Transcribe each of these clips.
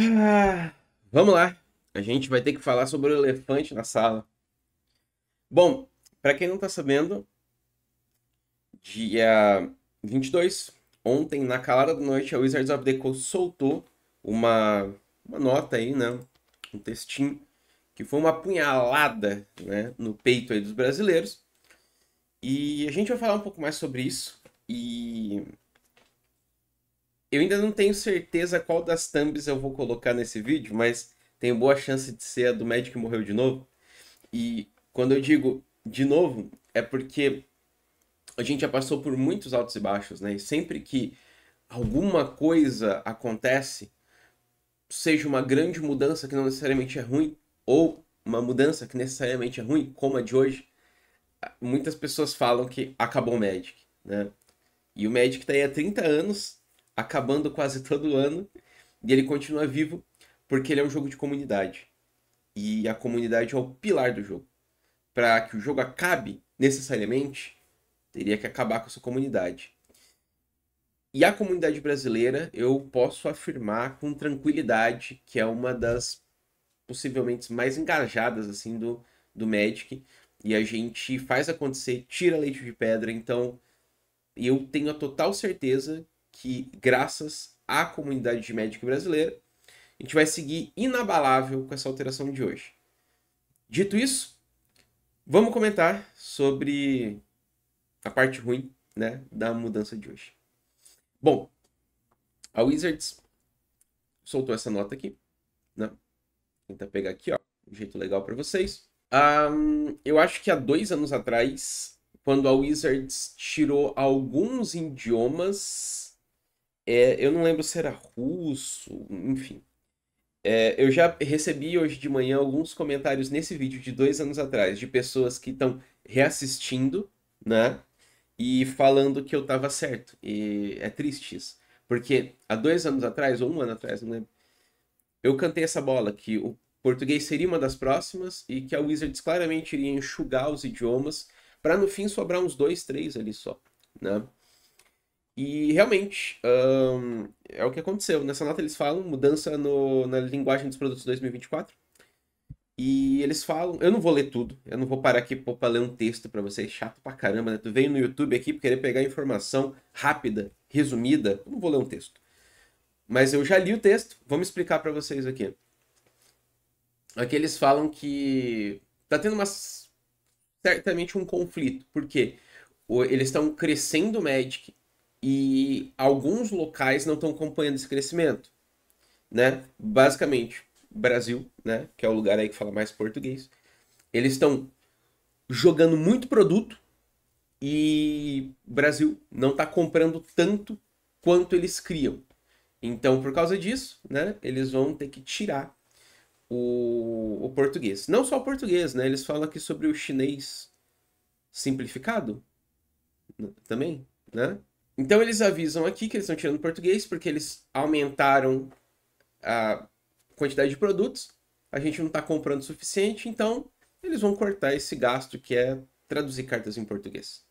Ah, vamos lá. A gente vai ter que falar sobre o elefante na sala. Bom, para quem não está sabendo, dia 22, ontem, na calada da noite, a Wizards of the Coast soltou uma, uma nota aí, né? Um textinho, que foi uma punhalada né? no peito aí dos brasileiros. E a gente vai falar um pouco mais sobre isso. E eu ainda não tenho certeza qual das thumbs eu vou colocar nesse vídeo, mas tem boa chance de ser a do médico que morreu de novo. E quando eu digo de novo, é porque a gente já passou por muitos altos e baixos, né? E sempre que alguma coisa acontece, seja uma grande mudança que não necessariamente é ruim, ou uma mudança que necessariamente é ruim, como a de hoje, muitas pessoas falam que acabou o Magic, né? E o Magic tá aí há 30 anos acabando quase todo ano, e ele continua vivo porque ele é um jogo de comunidade. E a comunidade é o pilar do jogo. Para que o jogo acabe, necessariamente, teria que acabar com essa comunidade. E a comunidade brasileira, eu posso afirmar com tranquilidade que é uma das possivelmente mais engajadas assim do, do Magic. E a gente faz acontecer, tira leite de pedra. Então, eu tenho a total certeza que, graças à comunidade de médico brasileira, a gente vai seguir inabalável com essa alteração de hoje. Dito isso, vamos comentar sobre a parte ruim né, da mudança de hoje. Bom, a Wizards soltou essa nota aqui, né? tentar pegar aqui, ó, um jeito legal para vocês. Um, eu acho que há dois anos atrás, quando a Wizards tirou alguns idiomas é, eu não lembro se era russo, enfim. É, eu já recebi hoje de manhã alguns comentários nesse vídeo de dois anos atrás, de pessoas que estão reassistindo, né? E falando que eu tava certo. E é triste isso. Porque há dois anos atrás, ou um ano atrás, não lembro, eu cantei essa bola que o português seria uma das próximas e que a Wizards claramente iria enxugar os idiomas para no fim sobrar uns dois, três ali só, né? E realmente, um, é o que aconteceu. Nessa nota eles falam mudança no, na linguagem dos produtos 2024. E eles falam. Eu não vou ler tudo, eu não vou parar aqui para ler um texto para vocês, é chato pra caramba, né? Tu veio no YouTube aqui pra querer pegar informação rápida, resumida. Eu não vou ler um texto. Mas eu já li o texto, vamos explicar para vocês aqui. Aqui eles falam que tá tendo uma, certamente um conflito, porque eles estão crescendo o Magic e alguns locais não estão acompanhando esse crescimento, né? Basicamente, Brasil, né, que é o lugar aí que fala mais português, eles estão jogando muito produto e Brasil não está comprando tanto quanto eles criam. Então, por causa disso, né, eles vão ter que tirar o, o português. Não só o português, né? Eles falam aqui sobre o chinês simplificado também, né? Então eles avisam aqui que eles estão tirando português porque eles aumentaram a quantidade de produtos. A gente não está comprando o suficiente, então eles vão cortar esse gasto que é traduzir cartas em português.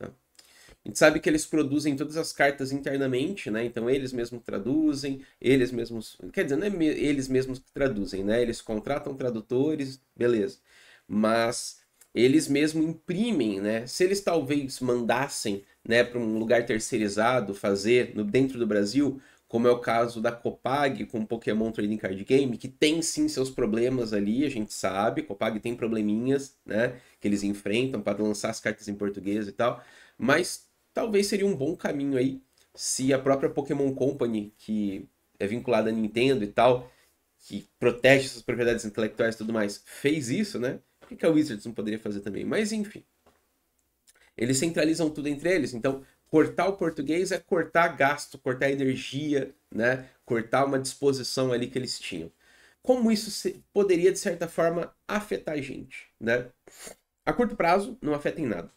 Né? A gente sabe que eles produzem todas as cartas internamente, né? Então eles mesmos traduzem, eles mesmos. Quer dizer, não é me... eles mesmos que traduzem, né? Eles contratam tradutores, beleza. Mas eles mesmos imprimem, né? Se eles talvez mandassem né, para um lugar terceirizado fazer no, dentro do Brasil, como é o caso da Copag com Pokémon Trading Card Game, que tem sim seus problemas ali, a gente sabe, Copag tem probleminhas, né, que eles enfrentam para lançar as cartas em português e tal, mas talvez seria um bom caminho aí se a própria Pokémon Company, que é vinculada à Nintendo e tal, que protege suas propriedades intelectuais e tudo mais, fez isso, né? Por que a Wizards não poderia fazer também? Mas enfim. Eles centralizam tudo entre eles. Então, cortar o português é cortar gasto, cortar energia, né? cortar uma disposição ali que eles tinham. Como isso poderia, de certa forma, afetar a gente? Né? A curto prazo, não afeta em nada.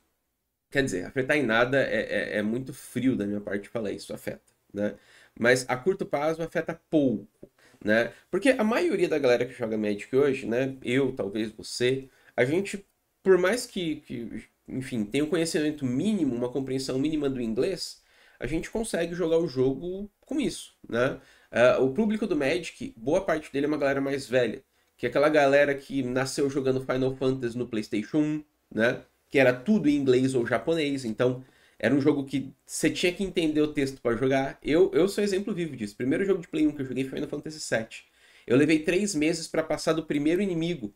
Quer dizer, afetar em nada é, é, é muito frio da minha parte falar isso, afeta. Né? Mas a curto prazo afeta pouco. Né? Porque a maioria da galera que joga Magic hoje, né? Eu, talvez você, a gente, por mais que, que enfim, tem um conhecimento mínimo, uma compreensão mínima do inglês, a gente consegue jogar o jogo com isso, né? Uh, o público do Magic, boa parte dele é uma galera mais velha, que é aquela galera que nasceu jogando Final Fantasy no PlayStation 1, né? Que era tudo em inglês ou japonês, então era um jogo que você tinha que entender o texto para jogar. Eu, eu sou exemplo vivo disso. Primeiro jogo de Play 1 que eu joguei foi Final Fantasy VII. Eu levei três meses para passar do primeiro inimigo,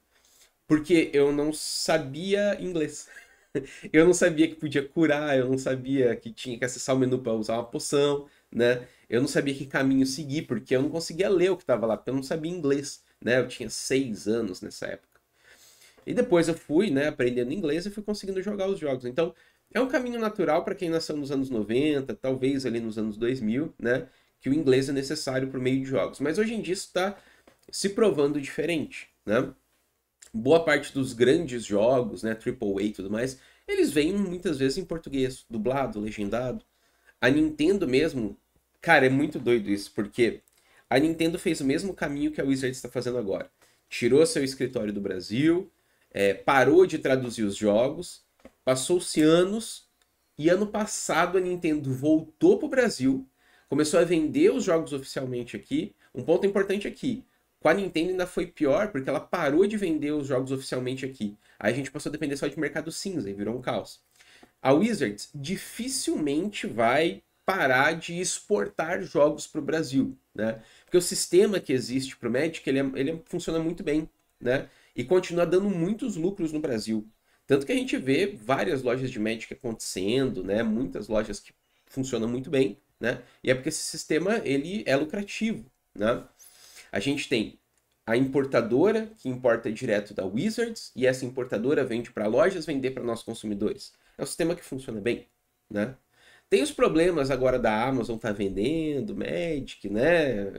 porque eu não sabia inglês. eu não sabia que podia curar, eu não sabia que tinha que acessar o menu para usar uma poção, né? Eu não sabia que caminho seguir, porque eu não conseguia ler o que estava lá, porque eu não sabia inglês, né? Eu tinha seis anos nessa época. E depois eu fui, né, aprendendo inglês e fui conseguindo jogar os jogos. Então, é um caminho natural para quem nasceu nos anos 90, talvez ali nos anos 2000, né? Que o inglês é necessário por meio de jogos. Mas hoje em dia isso está se provando diferente, né? boa parte dos grandes jogos, né, AAA e tudo mais, eles vêm muitas vezes em português, dublado, legendado. A Nintendo mesmo, cara, é muito doido isso, porque a Nintendo fez o mesmo caminho que a Wizard está fazendo agora. Tirou seu escritório do Brasil, é, parou de traduzir os jogos, passou-se anos, e ano passado a Nintendo voltou pro Brasil, começou a vender os jogos oficialmente aqui. Um ponto importante aqui, é com a Nintendo ainda foi pior, porque ela parou de vender os jogos oficialmente aqui. Aí a gente passou a depender só de mercado cinza e virou um caos. A Wizards dificilmente vai parar de exportar jogos para o Brasil, né? Porque o sistema que existe para o Magic, ele, é, ele é, funciona muito bem, né? E continua dando muitos lucros no Brasil. Tanto que a gente vê várias lojas de Magic acontecendo, né? Muitas lojas que funcionam muito bem, né? E é porque esse sistema, ele é lucrativo, né? A gente tem a importadora que importa direto da Wizards e essa importadora vende para lojas vender para nossos consumidores. É um sistema que funciona bem, né? Tem os problemas agora da Amazon tá vendendo, Magic, né?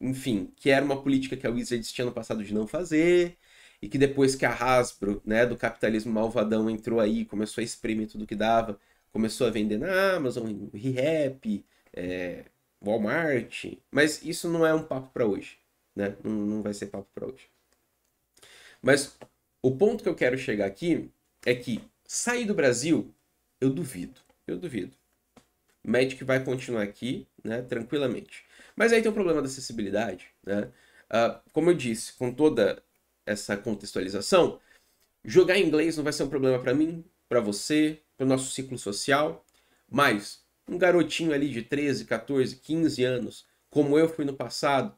Enfim, que era uma política que a Wizards tinha no passado de não fazer e que depois que a Hasbro, né, do capitalismo malvadão entrou aí, começou a exprimir tudo que dava, começou a vender na Amazon, em ReHap, é, Walmart. Mas isso não é um papo para hoje, né? Não, não vai ser papo para hoje. Mas o ponto que eu quero chegar aqui é que sair do Brasil, eu duvido. Eu duvido. Magic vai continuar aqui, né? Tranquilamente. Mas aí tem o problema da acessibilidade, né? Uh, como eu disse, com toda essa contextualização, jogar inglês não vai ser um problema para mim, para você, para o nosso ciclo social, mas um garotinho ali de 13, 14, 15 anos, como eu fui no passado,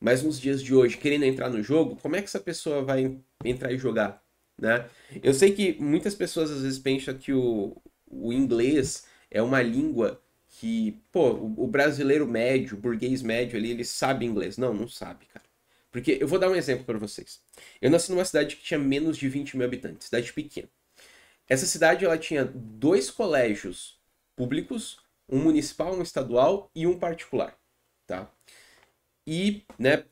mas nos dias de hoje querendo entrar no jogo, como é que essa pessoa vai entrar e jogar? Né? Eu sei que muitas pessoas às vezes pensam que o, o inglês é uma língua que, pô, o, o brasileiro médio, o burguês médio ali, ele sabe inglês. Não, não sabe, cara. Porque eu vou dar um exemplo para vocês. Eu nasci numa cidade que tinha menos de 20 mil habitantes, cidade pequena. Essa cidade ela tinha dois colégios públicos, um municipal, um estadual e um particular, tá? E, né,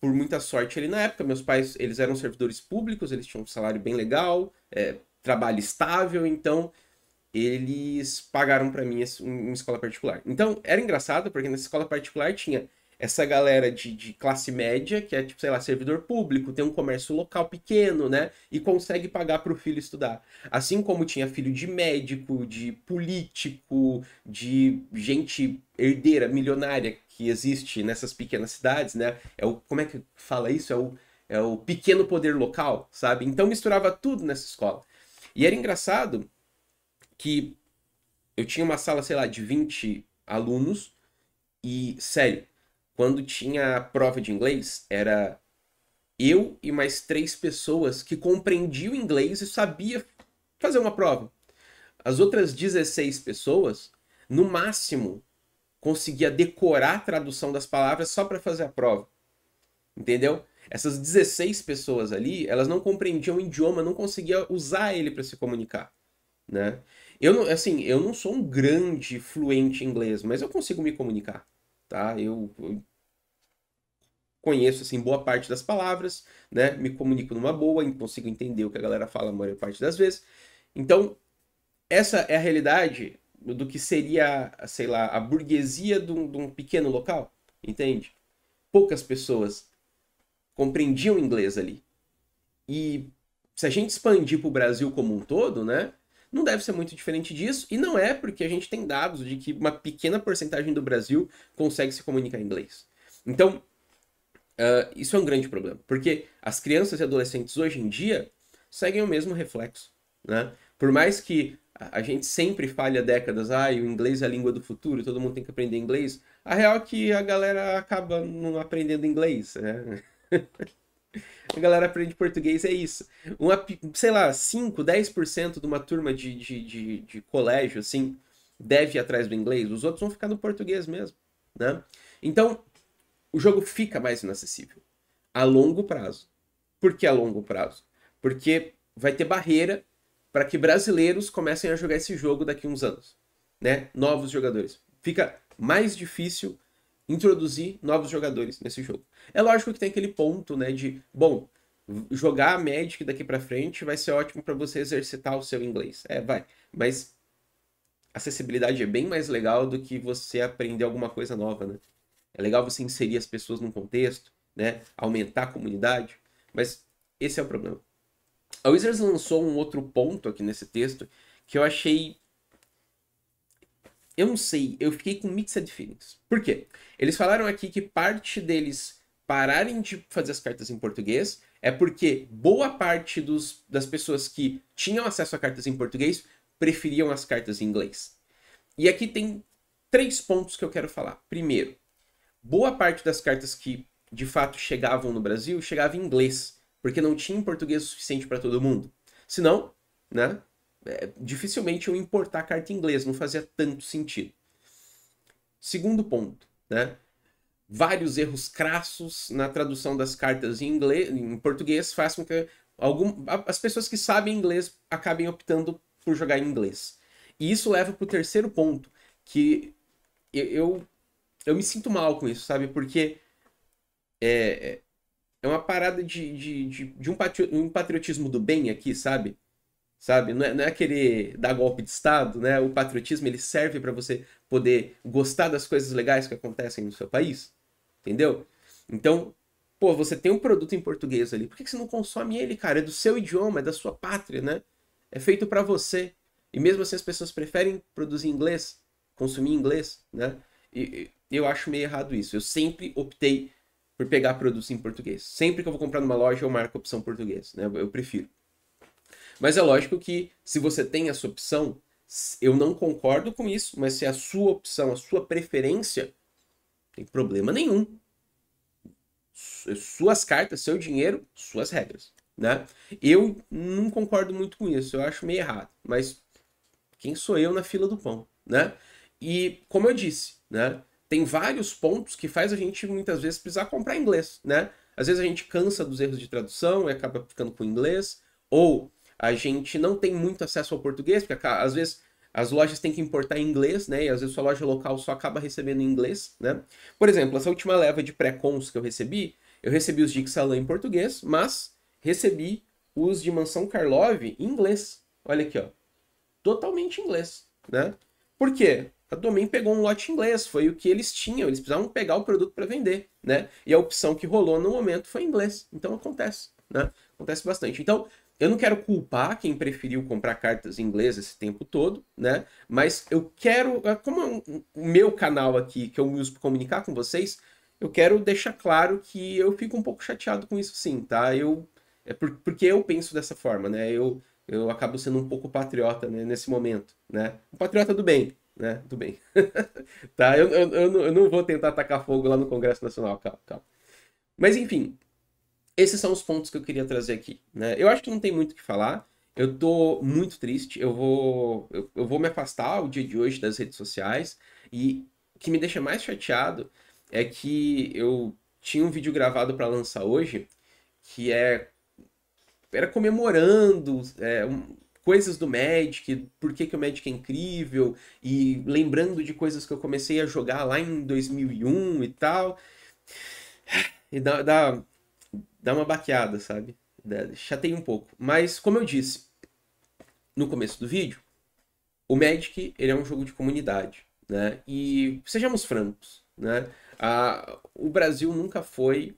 por muita sorte ali na época, meus pais, eles eram servidores públicos, eles tinham um salário bem legal, é, trabalho estável, então eles pagaram para mim uma escola particular. Então, era engraçado porque nessa escola particular tinha essa galera de, de, classe média, que é tipo, sei lá, servidor público, tem um comércio local pequeno, né? E consegue pagar para o filho estudar. Assim como tinha filho de médico, de político, de gente herdeira, milionária que existe nessas pequenas cidades, né? É o, como é que fala isso? É o, é o pequeno poder local, sabe? Então misturava tudo nessa escola. E era engraçado que eu tinha uma sala, sei lá, de 20 alunos e, sério, quando tinha a prova de inglês, era eu e mais três pessoas que compreendiam inglês e sabia fazer uma prova. As outras 16 pessoas, no máximo, conseguia decorar a tradução das palavras só para fazer a prova. Entendeu? Essas 16 pessoas ali, elas não compreendiam o idioma, não conseguiam usar ele para se comunicar, né? Eu não, assim, eu não sou um grande fluente em inglês, mas eu consigo me comunicar, tá? Eu, eu conheço assim boa parte das palavras, né? Me comunico numa boa, consigo entender o que a galera fala a maior parte das vezes. Então, essa é a realidade do que seria, sei lá, a burguesia de um, de um pequeno local, entende? Poucas pessoas compreendiam inglês ali. E se a gente expandir para o Brasil como um todo, né? Não deve ser muito diferente disso, e não é porque a gente tem dados de que uma pequena porcentagem do Brasil consegue se comunicar em inglês. Então, Uh, isso é um grande problema, porque as crianças e adolescentes hoje em dia seguem o mesmo reflexo, né? Por mais que a gente sempre há décadas, ah, o inglês é a língua do futuro, todo mundo tem que aprender inglês, a real é que a galera acaba não aprendendo inglês, né? a galera aprende português, é isso. Uma, sei lá, 5, 10% de uma turma de, de, de, de colégio, assim, deve ir atrás do inglês, os outros vão ficar no português mesmo, né? Então, o jogo fica mais inacessível a longo prazo. Por que a longo prazo? Porque vai ter barreira para que brasileiros comecem a jogar esse jogo daqui a uns anos, né? Novos jogadores. Fica mais difícil introduzir novos jogadores nesse jogo. É lógico que tem aquele ponto, né, de, bom, jogar Magic daqui para frente vai ser ótimo para você exercitar o seu inglês. É, vai, mas acessibilidade é bem mais legal do que você aprender alguma coisa nova, né? É legal você inserir as pessoas num contexto, né? Aumentar a comunidade, mas esse é o problema. A Wizards lançou um outro ponto aqui nesse texto que eu achei eu não sei, eu fiquei com mixed feelings. Por quê? Eles falaram aqui que parte deles pararem de fazer as cartas em português é porque boa parte dos, das pessoas que tinham acesso a cartas em português preferiam as cartas em inglês. E aqui tem três pontos que eu quero falar. Primeiro, boa parte das cartas que de fato chegavam no Brasil chegava em inglês, porque não tinha em português o suficiente para todo mundo. Senão, né, é, dificilmente eu importar carta em inglês, não fazia tanto sentido. Segundo ponto, né? Vários erros crassos na tradução das cartas em, inglês, em português faz com que algum, as pessoas que sabem inglês acabem optando por jogar em inglês. E isso leva para o terceiro ponto, que eu eu me sinto mal com isso, sabe? Porque é, é, é uma parada de, de, de, de um, um patriotismo do bem aqui, sabe? Sabe? Não é, não é aquele dar golpe de Estado, né? O patriotismo ele serve para você poder gostar das coisas legais que acontecem no seu país, entendeu? Então, pô, você tem um produto em português ali, por que, você não consome ele, cara? É do seu idioma, é da sua pátria, né? É feito para você. E mesmo assim as pessoas preferem produzir inglês, consumir inglês, né? E, eu acho meio errado isso. Eu sempre optei por pegar produtos em português. Sempre que eu vou comprar numa loja, eu marco a opção português, né? Eu prefiro. Mas é lógico que se você tem essa opção, eu não concordo com isso, mas se é a sua opção, a sua preferência, tem problema nenhum. É suas cartas, seu dinheiro, suas regras, né? Eu não concordo muito com isso, eu acho meio errado, mas quem sou eu na fila do pão, né? E como eu disse, né? tem vários pontos que faz a gente muitas vezes precisar comprar inglês, né? Às vezes a gente cansa dos erros de tradução e acaba ficando com inglês, ou a gente não tem muito acesso ao português, porque às vezes as lojas têm que importar em inglês, né? E às vezes sua loja local só acaba recebendo em inglês, né? Por exemplo, essa última leva de pré-cons que eu recebi, eu recebi os de Ixalan em português, mas recebi os de Mansão Karlov em inglês. Olha aqui, ó. Totalmente em inglês, né? Por quê? a Domain pegou um lote inglês, foi o que eles tinham, eles precisavam pegar o produto para vender, né? E a opção que rolou no momento foi inglês. Então acontece, né? Acontece bastante. Então, eu não quero culpar quem preferiu comprar cartas em inglês esse tempo todo, né? Mas eu quero, como o é meu canal aqui que eu uso para comunicar com vocês, eu quero deixar claro que eu fico um pouco chateado com isso sim, tá? Eu é por, porque eu penso dessa forma, né? Eu eu acabo sendo um pouco patriota né, nesse momento, né? Um patriota do bem, né? Tudo bem. tá? Eu, eu, eu, não, eu, não vou tentar atacar fogo lá no Congresso Nacional, calma, calma. Mas enfim, esses são os pontos que eu queria trazer aqui. Né? Eu acho que não tem muito o que falar. Eu tô muito triste. Eu vou, eu, eu vou me afastar o dia de hoje das redes sociais. E o que me deixa mais chateado é que eu tinha um vídeo gravado para lançar hoje que é era comemorando é, um, coisas do Magic, por que, que o Magic é incrível, e lembrando de coisas que eu comecei a jogar lá em 2001 e tal. E dá, dá, dá uma baqueada, sabe? Chatei um pouco. Mas, como eu disse no começo do vídeo, o Magic ele é um jogo de comunidade. Né? E sejamos francos, né? Ah, o Brasil nunca foi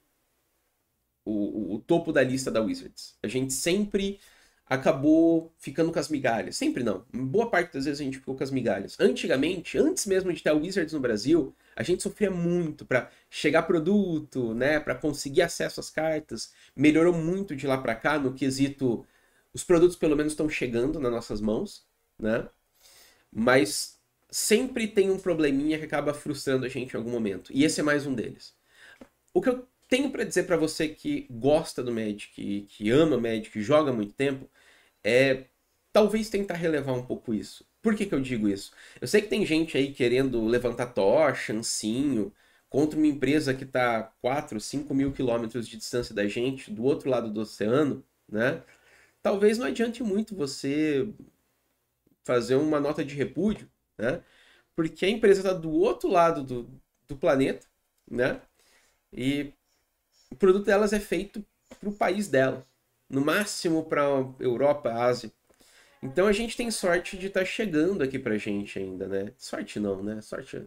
o, o, topo da lista da Wizards. A gente sempre acabou ficando com as migalhas. Sempre não. Boa parte das vezes a gente ficou com as migalhas. Antigamente, antes mesmo de ter a Wizards no Brasil, a gente sofria muito para chegar produto, né, para conseguir acesso às cartas. Melhorou muito de lá para cá no quesito os produtos pelo menos estão chegando nas nossas mãos, né? Mas sempre tem um probleminha que acaba frustrando a gente em algum momento, e esse é mais um deles. O que eu tenho para dizer para você que gosta do Magic, que ama Magic, que joga muito tempo, é talvez tentar relevar um pouco isso. Por que, que eu digo isso? Eu sei que tem gente aí querendo levantar tocha, ancinho, contra uma empresa que está 4, 5 mil quilômetros de distância da gente, do outro lado do oceano, né? Talvez não adiante muito você fazer uma nota de repúdio, né? Porque a empresa está do outro lado do, do planeta, né? E o produto delas é feito para o país dela, no máximo para Europa, Ásia. Então a gente tem sorte de estar tá chegando aqui a gente ainda, né? Sorte não, né? Sorte.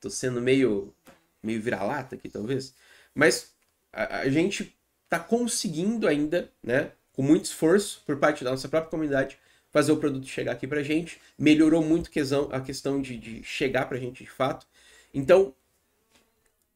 Tô sendo meio, meio vira-lata aqui, talvez. Mas a, a gente tá conseguindo ainda, né? Com muito esforço por parte da nossa própria comunidade, fazer o produto chegar aqui a gente. Melhorou muito a questão de, de chegar a gente de fato. Então,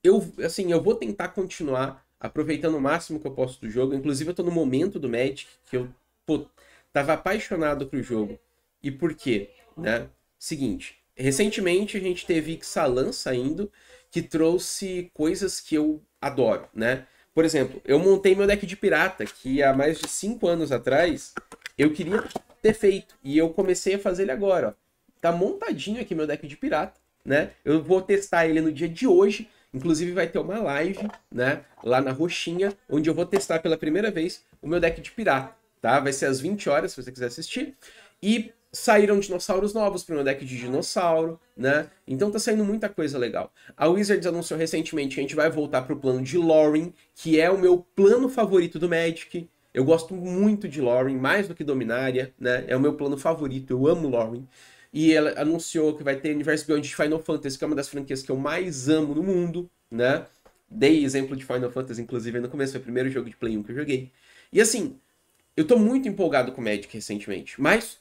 eu, assim, eu vou tentar continuar aproveitando o máximo que eu posso do jogo. Inclusive, eu tô no momento do Magic que eu pô, tava apaixonado pro jogo. E por quê? Né? Seguinte, recentemente a gente teve Ixalan saindo, que trouxe coisas que eu adoro, né? Por exemplo, eu montei meu deck de pirata, que há mais de 5 anos atrás eu queria ter feito. E eu comecei a fazer ele agora, ó. Tá montadinho aqui meu deck de pirata, né? Eu vou testar ele no dia de hoje Inclusive vai ter uma live, né, lá na Roxinha, onde eu vou testar pela primeira vez o meu deck de pirata, tá? Vai ser às 20 horas, se você quiser assistir. E saíram dinossauros novos para o meu deck de dinossauro, né? Então tá saindo muita coisa legal. A Wizards anunciou recentemente que a gente vai voltar para o plano de Loring, que é o meu plano favorito do Magic. Eu gosto muito de Loring, mais do que Dominária, né? É o meu plano favorito, eu amo Loring. E ela anunciou que vai ter universo Beyond de Final Fantasy, que é uma das franquias que eu mais amo no mundo, né? Dei exemplo de Final Fantasy, inclusive, no começo. Foi o primeiro jogo de Play 1 que eu joguei. E assim, eu tô muito empolgado com o Magic recentemente, mas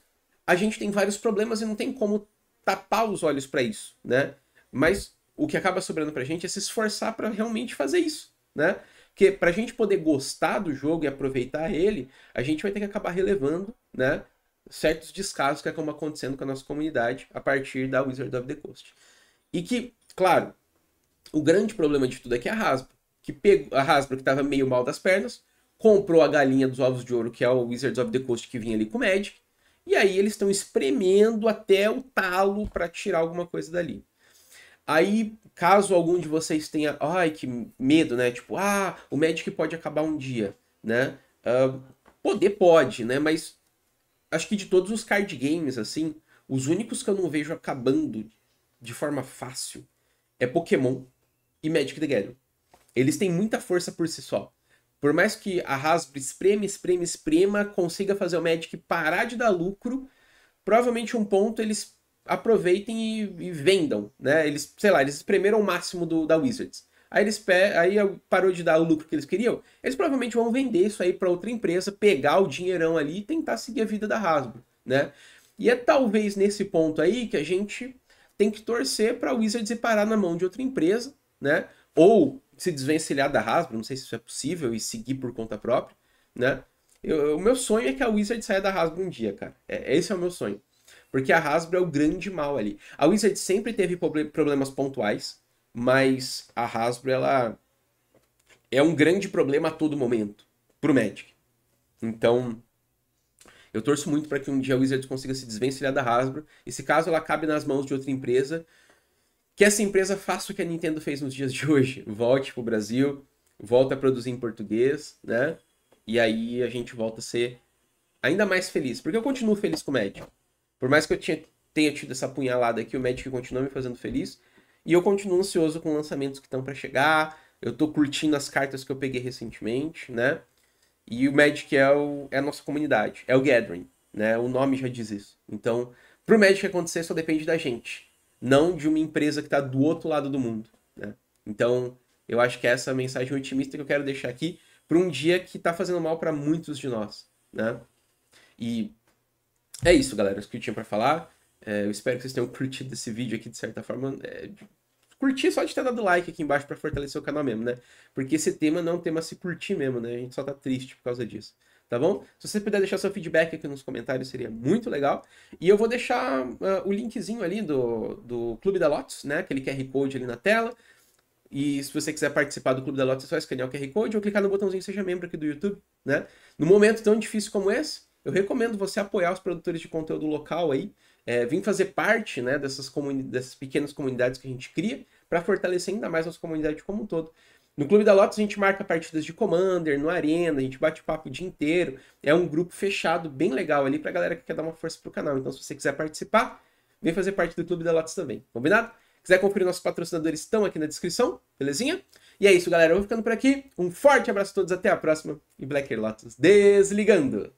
a gente tem vários problemas e não tem como tapar os olhos para isso, né? Mas o que acaba sobrando pra gente é se esforçar para realmente fazer isso, né? Porque pra gente poder gostar do jogo e aproveitar ele, a gente vai ter que acabar relevando, né? certos descasos que acabam acontecendo com a nossa comunidade a partir da Wizard of the Coast. E que, claro, o grande problema de tudo é que a Hasbro, que pegou, a Hasbro que estava meio mal das pernas, comprou a galinha dos ovos de ouro, que é o Wizards of the Coast que vinha ali com o Magic, e aí eles estão espremendo até o talo para tirar alguma coisa dali. Aí, caso algum de vocês tenha, ai que medo, né? Tipo, ah, o Magic pode acabar um dia, né? Uh, poder pode, né? Mas acho que de todos os card games, assim, os únicos que eu não vejo acabando de forma fácil é Pokémon e Magic the Gathering. Eles têm muita força por si só. Por mais que a Hasbro esprema, esprema, esprema, consiga fazer o Magic parar de dar lucro, provavelmente um ponto eles aproveitem e, e vendam, né? Eles, sei lá, eles espremeram o máximo do, da Wizards aí eles aí parou de dar o lucro que eles queriam, eles provavelmente vão vender isso aí para outra empresa, pegar o dinheirão ali e tentar seguir a vida da Hasbro, né? E é talvez nesse ponto aí que a gente tem que torcer para o Wizards ir parar na mão de outra empresa, né? Ou se desvencilhar da Hasbro, não sei se isso é possível, e seguir por conta própria, né? Eu, o meu sonho é que a Wizard saia da Hasbro um dia, cara. É, é, esse é o meu sonho. Porque a Hasbro é o grande mal ali. A Wizard sempre teve problemas pontuais, mas a Hasbro ela é um grande problema a todo momento pro Magic. Então, eu torço muito para que um dia a Wizards consiga se desvencilhar da Hasbro e se caso ela cabe nas mãos de outra empresa, que essa empresa faça o que a Nintendo fez nos dias de hoje, volte pro Brasil, volta a produzir em português, né? E aí a gente volta a ser ainda mais feliz, porque eu continuo feliz com o Magic. Por mais que eu tinha, tenha tido essa punhalada aqui, o Magic continua me fazendo feliz. E eu continuo ansioso com lançamentos que estão para chegar. Eu tô curtindo as cartas que eu peguei recentemente, né? E o Magic é, o, é a nossa comunidade, é o Gathering, né? O nome já diz isso. Então, pro Magic acontecer só depende da gente, não de uma empresa que tá do outro lado do mundo, né? Então, eu acho que é essa mensagem otimista que eu quero deixar aqui para um dia que tá fazendo mal para muitos de nós, né? E é isso, galera, é isso que eu tinha para falar. É, eu espero que vocês tenham curtido esse vídeo aqui de certa forma. É, curtir só de ter dado like aqui embaixo para fortalecer o canal mesmo, né? Porque esse tema não é um tema a se curtir mesmo, né? A gente só tá triste por causa disso, tá bom? Se você puder deixar seu feedback aqui nos comentários, seria muito legal. E eu vou deixar uh, o linkzinho ali do, do Clube da Lotus, né? Aquele QR Code ali na tela. E se você quiser participar do Clube da Lotus, é só escanear o QR Code ou clicar no botãozinho Seja Membro aqui do YouTube, né? No momento tão difícil como esse, eu recomendo você apoiar os produtores de conteúdo local aí, é, vim fazer parte né, dessas, dessas pequenas comunidades que a gente cria para fortalecer ainda mais nossa comunidade como um todo. No Clube da Lotus a gente marca partidas de Commander, no Arena, a gente bate papo o dia inteiro. É um grupo fechado, bem legal ali pra galera que quer dar uma força pro canal. Então se você quiser participar, vem fazer parte do Clube da Lotus também, combinado? Quiser conferir nossos patrocinadores estão aqui na descrição, belezinha? E é isso, galera. Eu vou ficando por aqui. Um forte abraço a todos, até a próxima. E Blacker Lotus desligando!